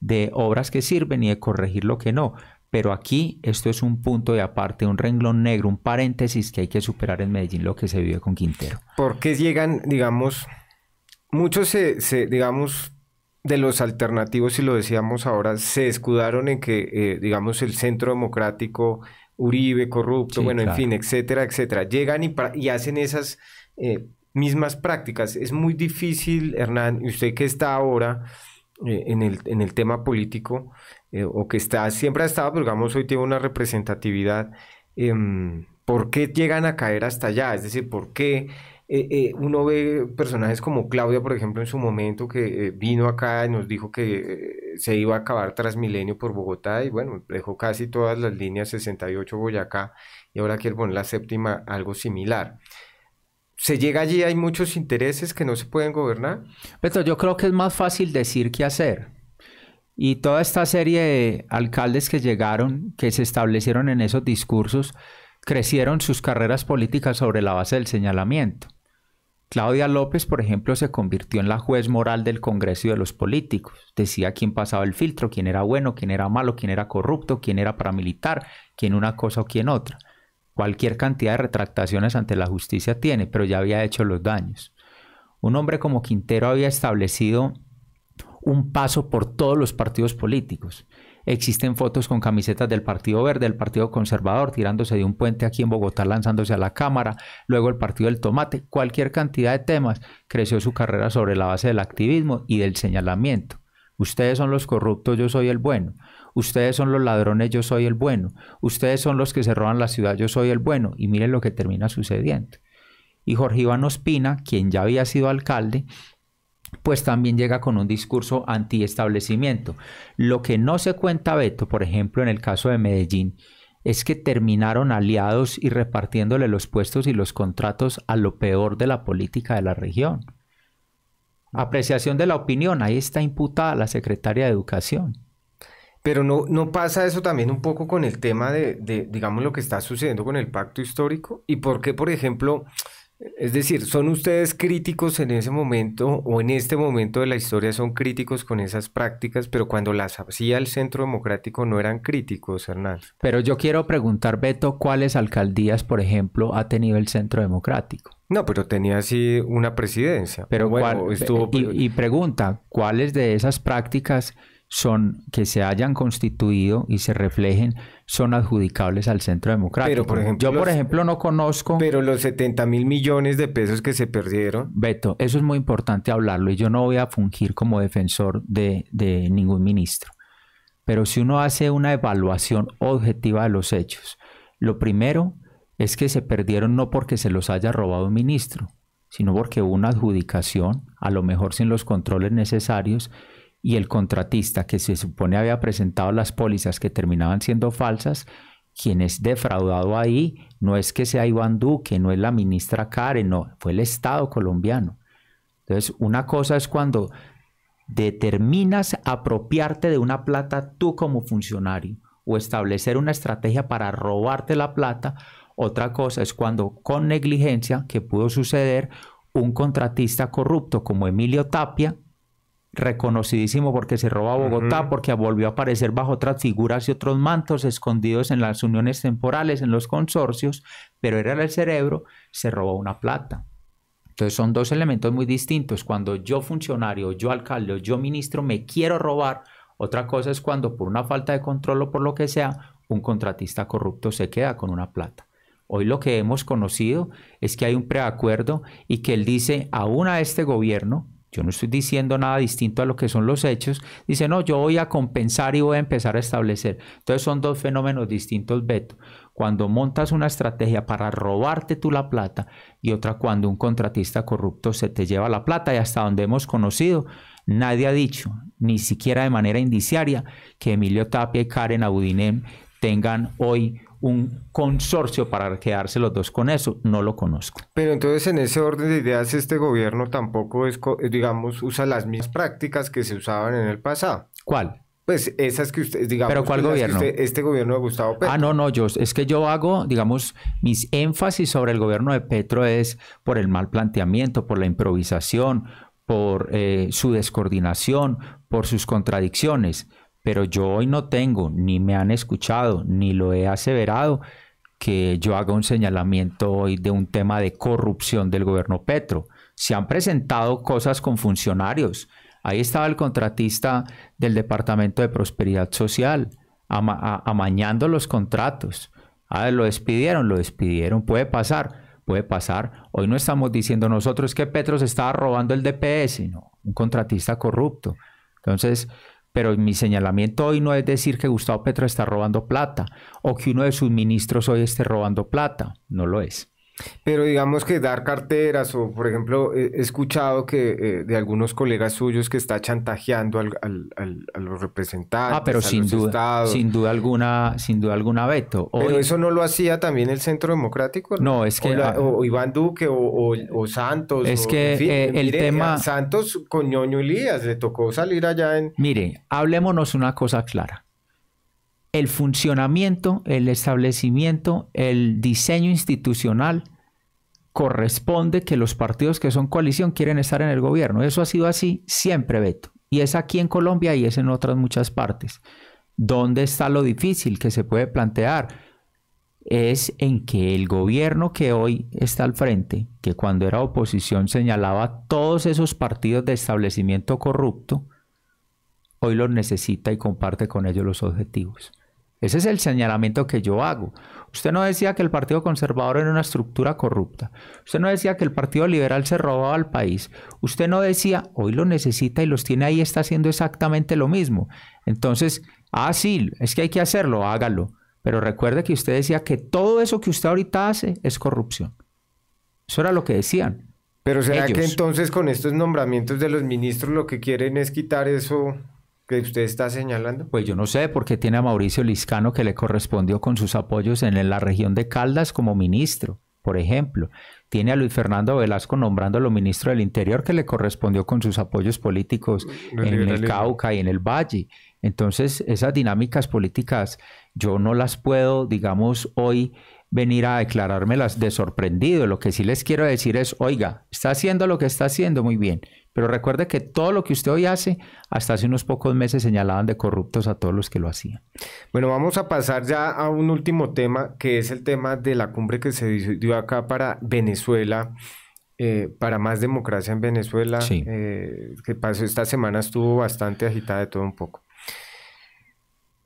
de obras que sirven y de corregir lo que no. Pero aquí esto es un punto de aparte, un renglón negro, un paréntesis que hay que superar en Medellín lo que se vive con Quintero. ¿Por qué llegan, digamos, muchos se digamos, de los alternativos, si lo decíamos ahora, se escudaron en que, eh, digamos, el centro democrático, Uribe, corrupto, bueno, en fin, etcétera, etcétera, llegan y, hacen esas eh, mismas prácticas. Es muy difícil, Hernán, y usted que está ahora eh, en, el, en, el, tema político, o que está, siempre ha estado, digamos, hoy tiene una representatividad, em, ¿por qué llegan a caer hasta allá? Es decir, ¿por qué? Eh, eh, uno ve personajes como Claudia, por ejemplo, en su momento, que eh, vino acá y nos dijo que se iba a acabar Transmilenio por Bogotá y bueno, dejó casi todas las líneas 68 Boyacá y ahora quiere poner la séptima, algo similar. Se llega allí, hay muchos intereses que no se pueden gobernar. pero yo creo que es más fácil decir que hacer. Y toda esta serie de alcaldes que llegaron, que se establecieron en esos discursos, crecieron sus carreras políticas sobre la base del señalamiento. Claudia López, por ejemplo, se convirtió en la juez moral del Congreso de los políticos. Decía quién pasaba el filtro, quién era bueno, quién era malo, quién era corrupto, quién era paramilitar, quién una cosa o quién otra. Cualquier cantidad de retractaciones ante la justicia tiene, pero ya había hecho los daños. Un hombre como Quintero había establecido un paso por todos los partidos políticos. Existen fotos con camisetas del Partido Verde, del Partido Conservador, tirándose de un puente aquí en Bogotá, lanzándose a la Cámara, luego el Partido del Tomate, cualquier cantidad de temas. Creció su carrera sobre la base del activismo y del señalamiento. Ustedes son los corruptos, yo soy el bueno. Ustedes son los ladrones, yo soy el bueno. Ustedes son los que se roban la ciudad, yo soy el bueno. Y miren lo que termina sucediendo. Y Jorge Iván Ospina, quien ya había sido alcalde, pues también llega con un discurso antiestablecimiento. Lo que no se cuenta Beto, por ejemplo, en el caso de Medellín, es que terminaron aliados y repartiéndole los puestos y los contratos a lo peor de la política de la región. Apreciación de la opinión, ahí está imputada la secretaria de Educación. Pero no, pasa eso también un poco con el tema de, de digamos, lo que está sucediendo con el pacto histórico y por qué, por ejemplo, es decir, ¿son ustedes críticos en ese momento o en este momento de la historia son críticos con esas prácticas, pero cuando las hacía el Centro Democrático no eran críticos, Hernán? Pero yo quiero preguntar, Beto, ¿cuáles alcaldías, por ejemplo, ha tenido el Centro Democrático? No, pero tenía así una presidencia. Pero bueno, estuvo... y, y pregunta, ¿cuáles de esas prácticas son que se hayan constituido y se reflejen son adjudicables al centro democrático. por ejemplo, Yo, por ejemplo, no conozco... Pero los 70 mil millones de pesos que se perdieron. Beto, eso es muy importante hablarlo y yo no voy a fungir como defensor de, de ningún ministro. Pero si uno hace una evaluación objetiva de los hechos, lo primero es que se perdieron no porque se los haya robado un ministro, sino porque hubo una adjudicación, a lo mejor sin los controles necesarios, y el contratista que se supone había presentado las pólizas que terminaban siendo falsas, quien es defraudado ahí no es que sea Iván Duque, no es la ministra Karen, no, fue el Estado colombiano. Entonces, una cosa es cuando determinas apropiarte de una plata tú como funcionario o establecer una estrategia para robarte la plata. Otra cosa es cuando con negligencia, que pudo suceder, un contratista corrupto como Emilio Tapia, reconocidísimo porque se roba Bogotá, porque volvió a aparecer bajo otras figuras y otros mantos escondidos en las uniones temporales, en los consorcios, pero era el cerebro, se robó una plata. Entonces son dos elementos muy distintos. Cuando yo funcionario, yo alcalde, yo ministro me quiero robar, otra cosa es cuando por una falta de control o por lo que sea, un contratista corrupto se queda con una plata. Hoy lo que hemos conocido es que hay un preacuerdo y que él dice aún a este gobierno, yo no estoy diciendo nada distinto a lo que son los hechos. Dice, no, yo voy a compensar y voy a empezar a establecer. Entonces son dos fenómenos distintos, Beto. Cuando montas una estrategia para robarte tú la plata y otra cuando un contratista corrupto se te lleva la plata y hasta donde hemos conocido, nadie ha dicho, ni siquiera de manera indiciaria, que Emilio Tapia y Karen Abudinem tengan hoy un consorcio para quedarse los dos con eso, no lo conozco. Pero entonces en ese orden de ideas este gobierno tampoco es, eh, digamos, usa las mismas prácticas que se usaban en el pasado. ¿Cuál? Pues esas que usted, digamos... ¿Pero cuál este gobierno de Gustavo Petro. Ah, no, no, yo, es que yo hago, digamos, mis énfasis sobre el gobierno de Petro es por el mal planteamiento, por la improvisación, por eh, su descoordinación, por sus contradicciones pero yo hoy no tengo, ni me han escuchado, ni lo he aseverado, que yo haga un señalamiento hoy de un tema de corrupción del gobierno Petro. Se han presentado cosas con funcionarios. Ahí estaba el contratista del Departamento de Prosperidad Social, amañando los contratos. Ah, lo despidieron, lo despidieron, puede pasar, puede pasar. Hoy no estamos diciendo nosotros que Petro se estaba robando el DPS, sino un contratista corrupto. Entonces, pero mi señalamiento hoy no es decir que Gustavo Petro está robando plata o que uno de sus ministros hoy esté robando plata, no lo es. Pero digamos que dar carteras o, por ejemplo, he escuchado que eh, de algunos colegas suyos que está chantajeando al, a los representantes. Ah, pero sin duda, sin duda alguna, sin duda alguna veto. pero eso no lo hacía también el Centro Democrático. No, es que o, Iván Duque o, Santos. Es que eh, el tema Santos con Ñoño Elías le tocó salir allá en. Mire, hablemos una cosa clara el funcionamiento, el establecimiento, el diseño institucional corresponde que los partidos que son coalición quieren estar en el gobierno. Eso ha sido así siempre, Beto. Y es aquí en Colombia y es en otras muchas partes. ¿Dónde está lo difícil que se puede plantear? Es en que el gobierno que hoy está al frente, que cuando era oposición señalaba todos esos partidos de establecimiento corrupto, hoy los necesita y comparte con ellos los objetivos. Ese es el señalamiento que yo hago. Usted no decía que el Partido Conservador era una estructura corrupta. Usted no decía que el Partido Liberal se robaba al país. Usted no decía, hoy lo necesita y los tiene ahí, está haciendo exactamente lo mismo. Entonces, ah, sí, es que hay que hacerlo, hágalo. Pero recuerde que usted decía que todo eso que usted ahorita hace es corrupción. Eso era lo que decían. Pero será que entonces con estos nombramientos de los ministros lo que quieren es quitar eso que usted está señalando? Pues yo no sé, porque tiene a Mauricio Liscano que le correspondió con sus apoyos en la región de Caldas como ministro, por ejemplo. Tiene a Luis Fernando Velasco nombrándolo ministro del Interior que le correspondió con sus apoyos políticos en el Cauca y en el Valle. Entonces, esas dinámicas políticas yo no las puedo, digamos, hoy venir a declarármelas de sorprendido. Lo que sí les quiero decir es, oiga, está haciendo lo que está haciendo muy bien pero recuerde que todo lo que usted hoy hace, hasta hace unos pocos meses señalaban de corruptos a todos los que lo hacían. Bueno, vamos a pasar ya a un último tema, que es el tema de la cumbre que se dio acá para Venezuela, eh, para más democracia en Venezuela, eh, que pasó esta semana, estuvo bastante agitada de todo un poco.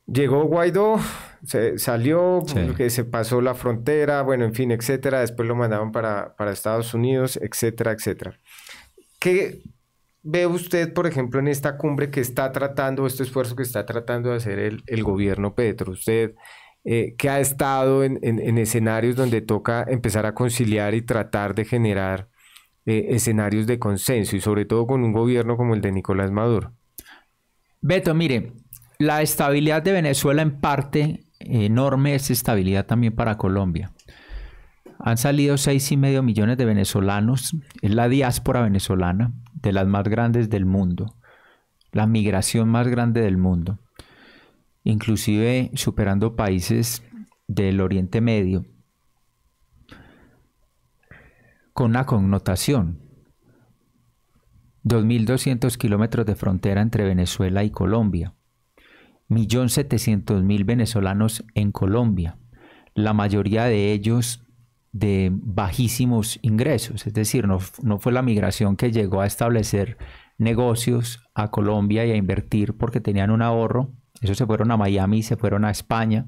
Llegó Guaidó, se, salió, que se pasó la frontera, bueno, en fin, etcétera. Después lo mandaron para, para Estados Unidos, etcétera, etcétera. ¿Qué, ve usted, por ejemplo, en esta cumbre que está tratando, este esfuerzo que está tratando de hacer el, gobierno Petro? Usted eh, que ha estado en, escenarios donde toca empezar a conciliar y tratar de generar eh, escenarios de consenso y sobre todo con un gobierno como el de Nicolás Maduro. Beto, mire, la estabilidad de Venezuela en parte enorme es estabilidad también para Colombia. Han salido seis y medio millones de venezolanos, es la diáspora venezolana, de las más grandes del mundo, la migración más grande del mundo, inclusive superando países del Oriente Medio, con una connotación. 2.200 kilómetros de frontera entre Venezuela y Colombia. 1.700.000 venezolanos en Colombia. La mayoría de ellos de bajísimos ingresos, es decir, no, fue la migración que llegó a establecer negocios a Colombia y a invertir porque tenían un ahorro, esos se fueron a Miami, se fueron a España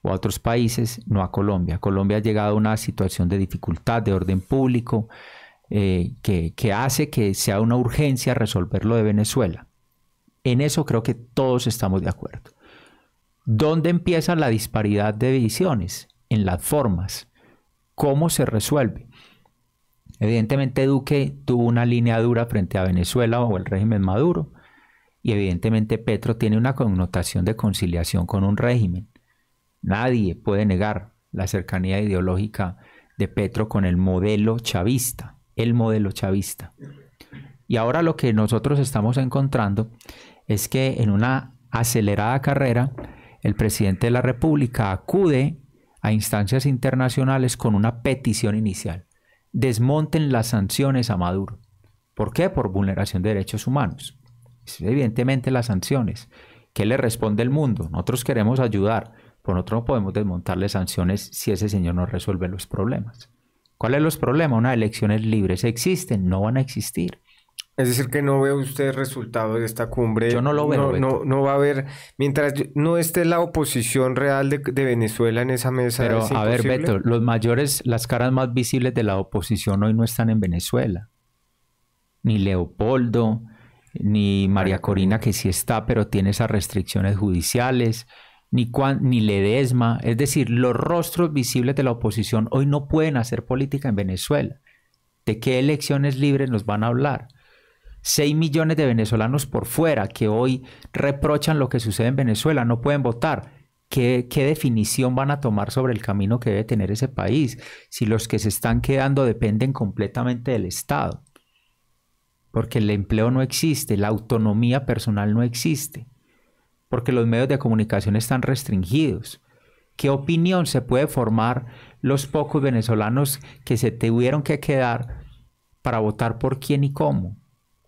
o a otros países, no a Colombia. Colombia ha llegado a una situación de dificultad, de orden público, eh, que, que hace que sea una urgencia resolver lo de Venezuela. En eso creo que todos estamos de acuerdo. ¿Dónde empieza la disparidad de visiones? En las formas. ¿Cómo se resuelve? Evidentemente Duque tuvo una línea dura frente a Venezuela o el régimen Maduro y evidentemente Petro tiene una connotación de conciliación con un régimen. Nadie puede negar la cercanía ideológica de Petro con el modelo chavista, el modelo chavista. Y ahora lo que nosotros estamos encontrando es que en una acelerada carrera el presidente de la República acude a instancias internacionales con una petición inicial. Desmonten las sanciones a Maduro. ¿Por qué? Por vulneración de derechos humanos. Evidentemente las sanciones. ¿Qué le responde el mundo? Nosotros queremos ayudar, pero nosotros no podemos desmontarle sanciones si ese señor no resuelve los problemas. ¿Cuáles son los problemas? Unas elecciones libres existen, no van a existir. Es decir, que no ve usted resultado de esta cumbre. Yo no lo veo. No, no, va a haber. Mientras no esté la oposición real de, Venezuela en esa mesa. Pero a ver, Beto, los mayores, las caras más visibles de la oposición hoy no están en Venezuela. Ni Leopoldo, ni María Corina, que sí está, pero tiene esas restricciones judiciales, ni, ni Ledesma. Es decir, los rostros visibles de la oposición hoy no pueden hacer política en Venezuela. ¿De qué elecciones libres nos van a hablar? 6 millones de venezolanos por fuera que hoy reprochan lo que sucede en Venezuela, no pueden votar. ¿Qué, ¿Qué, definición van a tomar sobre el camino que debe tener ese país si los que se están quedando dependen completamente del Estado? Porque el empleo no existe, la autonomía personal no existe, porque los medios de comunicación están restringidos. ¿Qué opinión se puede formar los pocos venezolanos que se tuvieron que quedar para votar por quién y cómo?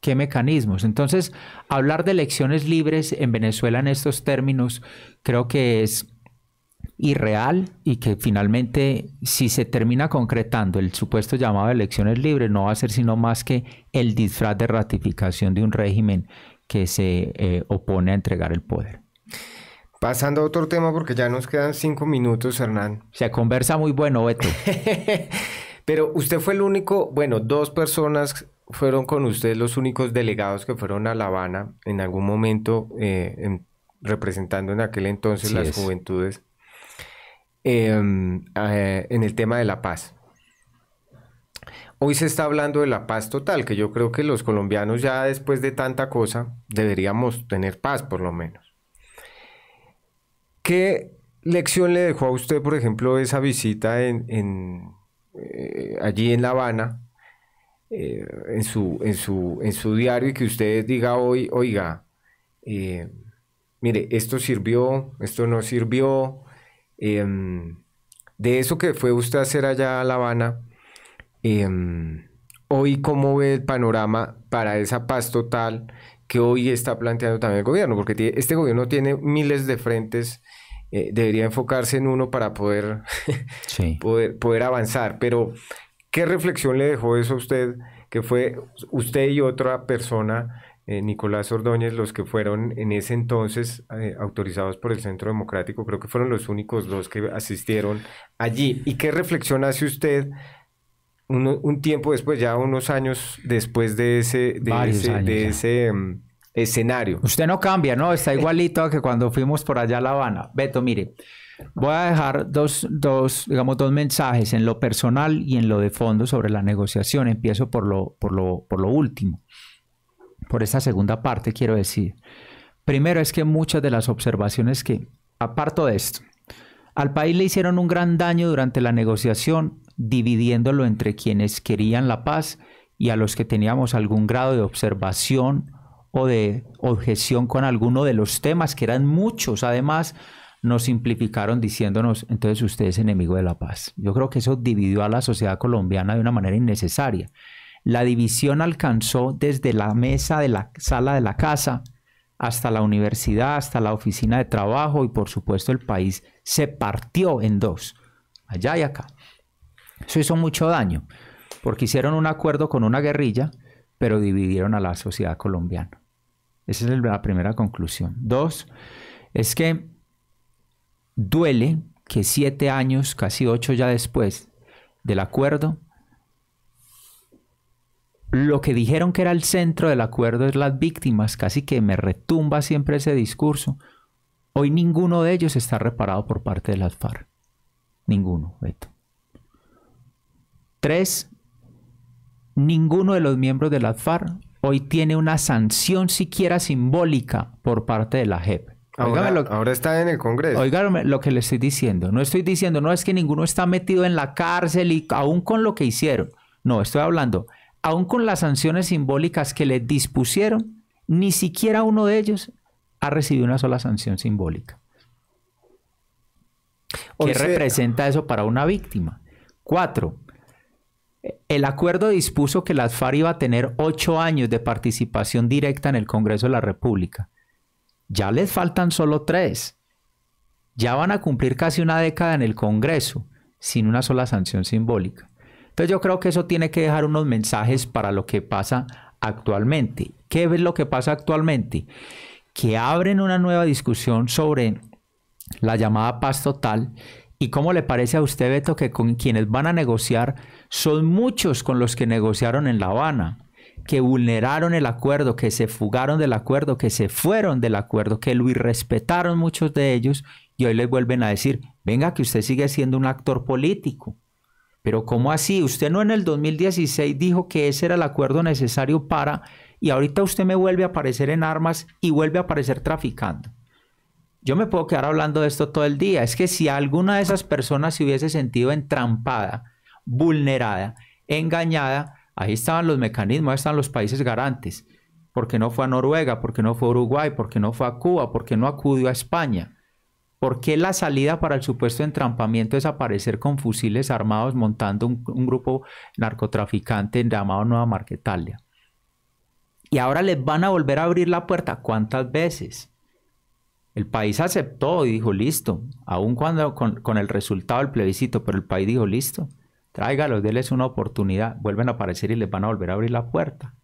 qué mecanismos. Entonces, hablar de elecciones libres en Venezuela en estos términos creo que es irreal y que finalmente si se termina concretando el supuesto llamado de elecciones libres no va a ser sino más que el disfraz de ratificación de un régimen que se eh, opone a entregar el poder. Pasando a otro tema porque ya nos quedan cinco minutos, Hernán. Se conversa muy bueno, Beto. Pero usted fue el único, bueno, dos personas fueron con usted los únicos delegados que fueron a La Habana en algún momento eh, representando en aquel entonces las juventudes em, eh, en el tema de la paz. Hoy se está hablando de la paz total, que yo creo que los colombianos ya después de tanta cosa deberíamos tener paz por lo menos. ¿Qué lección le dejó a usted, por ejemplo, esa visita en eh, allí en La Habana? Eh, en, su, en, su, en su diario y que usted diga hoy, oiga, eh, mire, esto sirvió, esto no sirvió. Em, de eso que fue usted a hacer allá a La Habana, em, hoy cómo ve el panorama para esa paz total que hoy está planteando también el gobierno, porque este gobierno tiene miles de frentes. Eh, debería enfocarse en uno para poder, poder, poder, avanzar. Pero ¿Qué reflexión le dejó eso a usted, que fue usted y otra persona, eh, Nicolás Ordóñez, los que fueron en ese entonces eh, autorizados por el Centro Democrático? Creo que fueron los únicos dos que asistieron allí. ¿Y qué reflexión hace usted? Un, tiempo después, ya unos años después de ese, de ese, mm, escenario. Usted no cambia, ¿no? Está igualito a que cuando fuimos por allá a La Habana. Beto, mire, Voy a dejar dos, digamos, dos mensajes en lo personal y en lo de fondo sobre la negociación. Empiezo por lo, por lo último, por esta segunda parte quiero decir. Primero es que muchas de las observaciones que, aparto de esto, al país le hicieron un gran daño durante la negociación, dividiéndolo entre quienes querían la paz y a los que teníamos algún grado de observación o de objeción con alguno de los temas, que eran muchos además, nos simplificaron diciéndonos, entonces usted es enemigo de la paz. Yo creo que eso dividió a la sociedad colombiana de una manera innecesaria. La división alcanzó desde la mesa de la sala de la casa hasta la universidad, hasta la oficina de trabajo y por supuesto el país se partió en dos, allá y acá. Eso hizo mucho daño porque hicieron un acuerdo con una guerrilla, pero dividieron a la sociedad colombiana. Esa es la primera conclusión. Dos, es que duele que siete años, casi ocho ya después del acuerdo, lo que dijeron que era el centro del acuerdo es las víctimas, casi que me retumba siempre ese discurso. Hoy ninguno de ellos está reparado por parte de las Ninguno, Beto. Tres, ninguno de los miembros de las hoy tiene una sanción siquiera simbólica por parte de la JEP. Ahora, está en el Congreso. Oígame lo que le estoy diciendo. No estoy diciendo, no es que ninguno está metido en la cárcel y aún con lo que hicieron. No, estoy hablando, aún con las sanciones simbólicas que le dispusieron, ni siquiera uno de ellos ha recibido una sola sanción simbólica. ¿Qué representa eso para una víctima? Cuatro, el acuerdo dispuso que las FARC iba a tener ocho años de participación directa en el Congreso de la República. Ya les faltan solo tres. Ya van a cumplir casi una década en el Congreso sin una sola sanción simbólica. Entonces yo creo que eso tiene que dejar unos mensajes para lo que pasa actualmente. ¿Qué es lo que pasa actualmente? Que abren una nueva discusión sobre la llamada paz total ¿Y cómo le parece a usted, Beto, que con quienes van a negociar son muchos con los que negociaron en La Habana? que vulneraron el acuerdo, que se fugaron del acuerdo, que se fueron del acuerdo, que lo irrespetaron muchos de ellos y hoy les vuelven a decir, venga que usted sigue siendo un actor político. Pero ¿cómo así? Usted no en el 2016 dijo que ese era el acuerdo necesario para y ahorita usted me vuelve a aparecer en armas y vuelve a aparecer traficando. Yo me puedo quedar hablando de esto todo el día. Es que si alguna de esas personas se hubiese sentido entrampada, vulnerada, engañada, Ahí estaban los mecanismos, ahí están los países garantes. ¿Por qué no fue a Noruega? ¿Por qué no fue a Uruguay? ¿Por qué no fue a Cuba? ¿Por qué no acudió a España? ¿Por qué la salida para el supuesto entrampamiento es aparecer con fusiles armados montando un, grupo narcotraficante llamado Nueva Marquetalia? Y ahora les van a volver a abrir la puerta. ¿Cuántas veces? El país aceptó y dijo, listo, aún cuando con el resultado del plebiscito, pero el país dijo, listo, Tráigalos, déles una oportunidad, vuelven a aparecer y les van a volver a abrir la puerta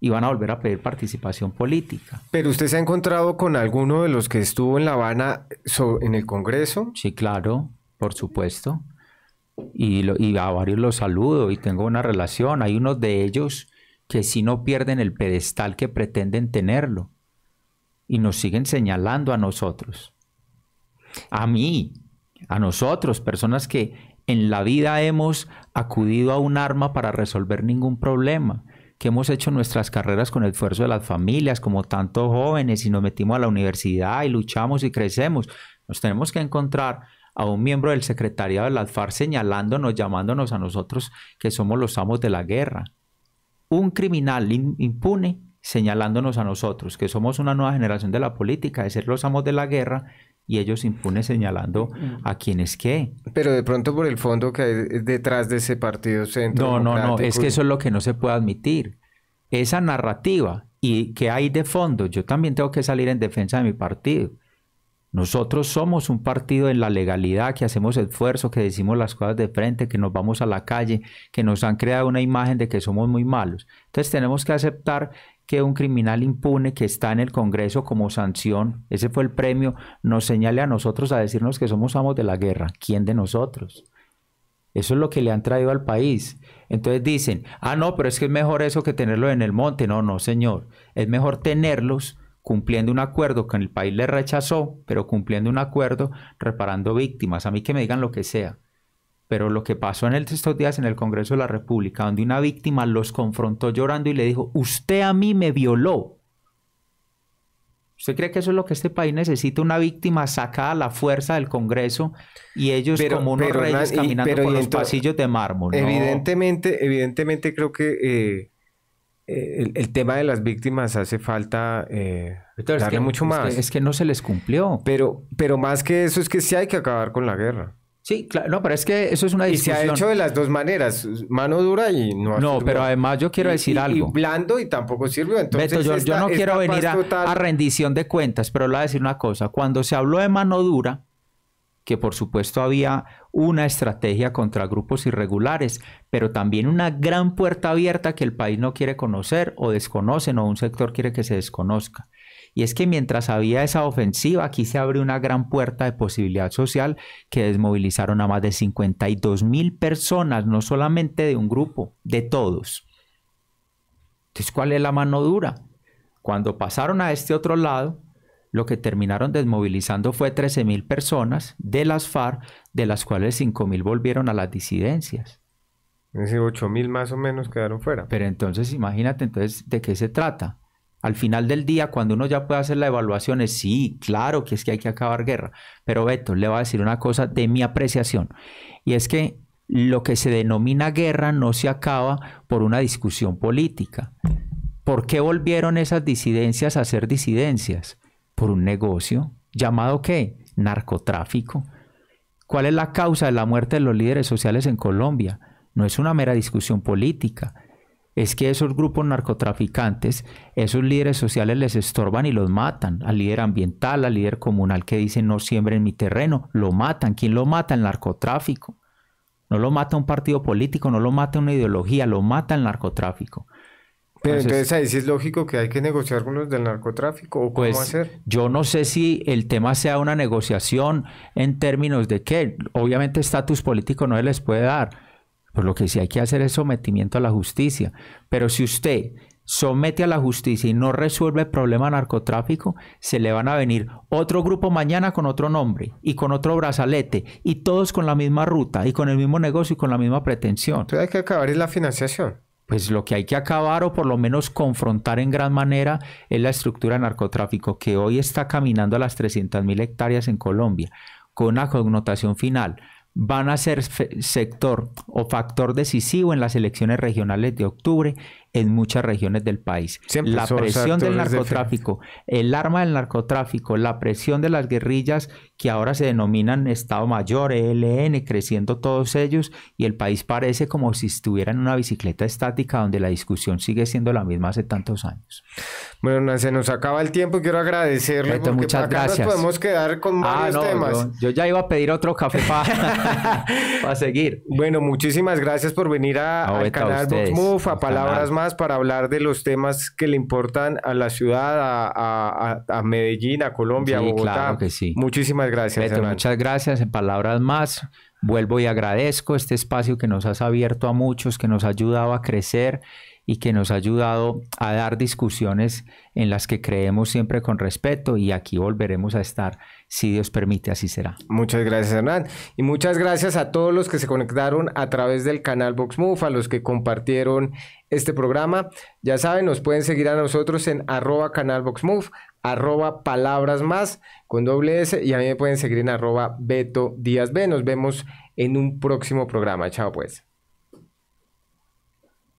y van a volver a pedir participación política. Pero usted se ha encontrado con alguno de los que estuvo en La Habana en el Congreso? Sí, claro, por supuesto. Y, y a varios los saludo y tengo una relación. Hay unos de ellos que si no pierden el pedestal que pretenden tenerlo y nos siguen señalando a nosotros, a mí, a nosotros, personas que en la vida hemos acudido a un arma para resolver ningún problema que hemos hecho nuestras carreras con el esfuerzo de las familias, como tantos jóvenes, y nos metimos a la universidad y luchamos y crecemos. Nos tenemos que encontrar a un miembro del secretariado de la FARC señalándonos, llamándonos a nosotros que somos los amos de la guerra. Un criminal impune señalándonos a nosotros que somos una nueva generación de la política, de ser los amos de la guerra y ellos impunes señalando mm. a quienes qué. Pero de pronto por el fondo que hay detrás de ese partido centro. No, no, no, es que eso es lo que no se puede admitir. Esa narrativa y que hay de fondo, yo también tengo que salir en defensa de mi partido. Nosotros somos un partido en la legalidad, que hacemos esfuerzo, que decimos las cosas de frente, que nos vamos a la calle, que nos han creado una imagen de que somos muy malos. Entonces tenemos que aceptar que un criminal impune que está en el Congreso como sanción, ese fue el premio, nos señale a nosotros a decirnos que somos amos de la guerra. ¿Quién de nosotros? Eso es lo que le han traído al país. Entonces dicen, ah, no, pero es que es mejor eso que tenerlo en el monte. No, no, señor. Es mejor tenerlos cumpliendo un acuerdo que el país le rechazó, pero cumpliendo un acuerdo, reparando víctimas. A mí que me digan lo que sea. Pero lo que pasó en estos días en el Congreso de la República, donde una víctima los confrontó llorando y le dijo, usted a mí me violó. ¿Usted cree que eso es lo que este país necesita? Una víctima sacada a la fuerza del Congreso y ellos como unos reyes caminando por pasillos de mármol. Evidentemente, evidentemente creo que eh, eh, el, tema de las víctimas hace falta eh, darle es que, mucho más. Es que, no se les cumplió. Pero, pero más que eso es que sí hay que acabar con la guerra. Sí, claro, no, pero es que eso es una discusión. Y se ha hecho de las dos maneras, mano dura y no. No, pero además yo quiero decir algo. Y blando y tampoco sirve. Entonces, yo, no quiero venir a, rendición de cuentas, pero le voy a decir una cosa. Cuando se habló de mano dura, que por supuesto había una estrategia contra grupos irregulares, pero también una gran puerta abierta que el país no quiere conocer o desconocen o un sector quiere que se desconozca. Y es que mientras había esa ofensiva, aquí se abrió una gran puerta de posibilidad social que desmovilizaron a más de 52 mil personas, no solamente de un grupo, de todos. Entonces, ¿cuál es la mano dura? Cuando pasaron a este otro lado, lo que terminaron desmovilizando fue 13.000 personas de las FARC, de las cuales 5.000 volvieron a las disidencias. Es 8.000 más o menos quedaron fuera. Pero entonces imagínate entonces de qué se trata. Al final del día, cuando uno ya puede hacer la evaluación, es sí, claro que es que hay que acabar guerra. Pero Beto, le voy a decir una cosa de mi apreciación. Y es que lo que se denomina guerra no se acaba por una discusión política. ¿Por qué volvieron esas disidencias a ser disidencias? por un negocio llamado qué? Narcotráfico. ¿Cuál es la causa de la muerte de los líderes sociales en Colombia? No es una mera discusión política. Es que esos grupos narcotraficantes, esos líderes sociales les estorban y los matan. Al líder ambiental, al líder comunal que dice no en mi terreno, lo matan. ¿Quién lo mata? El narcotráfico. No lo mata un partido político, no lo mata una ideología, lo mata el narcotráfico. Pero entonces, ahí sí es lógico que hay que negociar con los del narcotráfico o cómo pues, hacer. Yo no sé si el tema sea una negociación en términos de que obviamente estatus político no se les puede dar, por pues lo que sí hay que hacer es sometimiento a la justicia. Pero si usted somete a la justicia y no resuelve el problema narcotráfico, se le van a venir otro grupo mañana con otro nombre y con otro brazalete y todos con la misma ruta y con el mismo negocio y con la misma pretensión. Entonces hay que acabar es la financiación pues lo que hay que acabar o por lo menos confrontar en gran manera es la estructura de narcotráfico que hoy está caminando a las 300.000 hectáreas en Colombia con una connotación final van a ser sector o factor decisivo en las elecciones regionales de octubre en muchas regiones del país. la presión del narcotráfico, el arma del narcotráfico, la presión de las guerrillas que ahora se denominan Estado Mayor, ELN, creciendo todos ellos, y el país parece como si estuviera en una bicicleta estática donde la discusión sigue siendo la misma hace tantos años. Bueno, se nos acaba el tiempo y quiero agradecerle muchas gracias. nos podemos quedar con ah, temas. Yo, ya iba a pedir otro café para seguir. Bueno, muchísimas gracias por venir a, al canal Vox a Palabras Más más para hablar de los temas que le importan a la ciudad, a, a, a Medellín, a Colombia, a Bogotá. sí. Muchísimas gracias. muchas gracias. En palabras más, vuelvo y agradezco este espacio que nos has abierto a muchos, que nos ha ayudado a crecer y que nos ha ayudado a dar discusiones en las que creemos siempre con respeto y aquí volveremos a estar, si Dios permite, así será. Muchas gracias Hernán y muchas gracias a todos los que se conectaron a través del canal Vox a los que compartieron este programa. Ya saben, nos pueden seguir a nosotros en arroba canal arroba palabras más con doble S y a mí me pueden seguir en arroba Beto Díaz B. Nos vemos en un próximo programa. Chao pues.